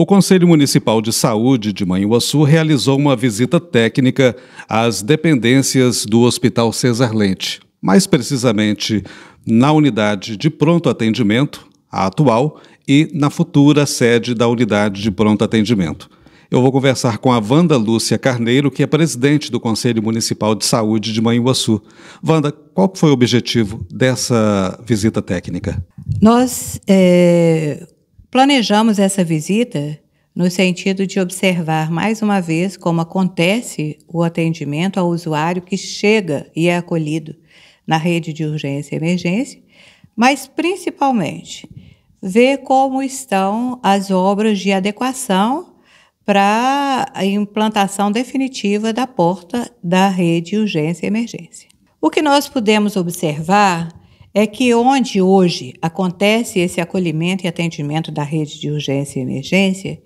O Conselho Municipal de Saúde de Manhuaçu realizou uma visita técnica às dependências do Hospital Cesar Lente, mais precisamente na unidade de pronto atendimento, a atual, e na futura sede da unidade de pronto atendimento. Eu vou conversar com a Wanda Lúcia Carneiro, que é presidente do Conselho Municipal de Saúde de Manhuaçu. Wanda, qual foi o objetivo dessa visita técnica? Nós é, Planejamos essa visita no sentido de observar mais uma vez como acontece o atendimento ao usuário que chega e é acolhido na rede de urgência e emergência, mas principalmente ver como estão as obras de adequação para a implantação definitiva da porta da rede de urgência e emergência. O que nós pudemos observar é que onde hoje acontece esse acolhimento e atendimento da rede de urgência e emergência,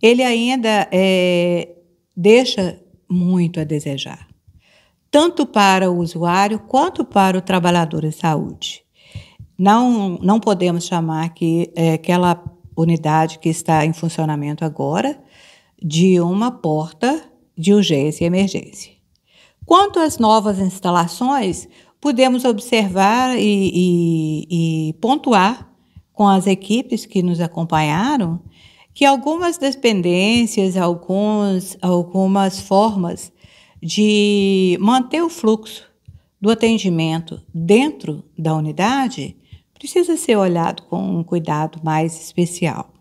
ele ainda é, deixa muito a desejar, tanto para o usuário quanto para o trabalhador em saúde. Não, não podemos chamar que é, aquela unidade que está em funcionamento agora de uma porta de urgência e emergência. Quanto às novas instalações, Podemos observar e, e, e pontuar com as equipes que nos acompanharam que algumas dependências, alguns, algumas formas de manter o fluxo do atendimento dentro da unidade precisa ser olhado com um cuidado mais especial,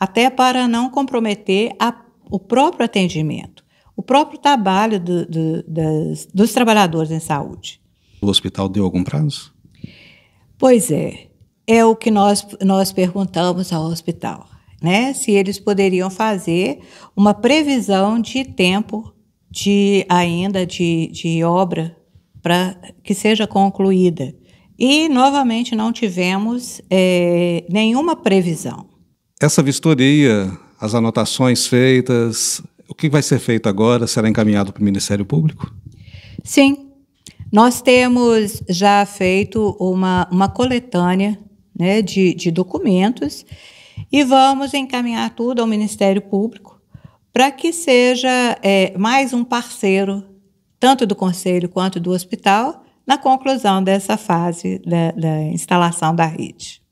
até para não comprometer a, o próprio atendimento, o próprio trabalho do, do, das, dos trabalhadores em saúde. O hospital deu algum prazo? Pois é, é o que nós, nós perguntamos ao hospital, né? Se eles poderiam fazer uma previsão de tempo de ainda de, de obra para que seja concluída. E, novamente, não tivemos é, nenhuma previsão. Essa vistoria, as anotações feitas, o que vai ser feito agora será encaminhado para o Ministério Público? Sim, nós temos já feito uma, uma coletânea né, de, de documentos e vamos encaminhar tudo ao Ministério Público para que seja é, mais um parceiro, tanto do Conselho quanto do Hospital, na conclusão dessa fase da, da instalação da rede.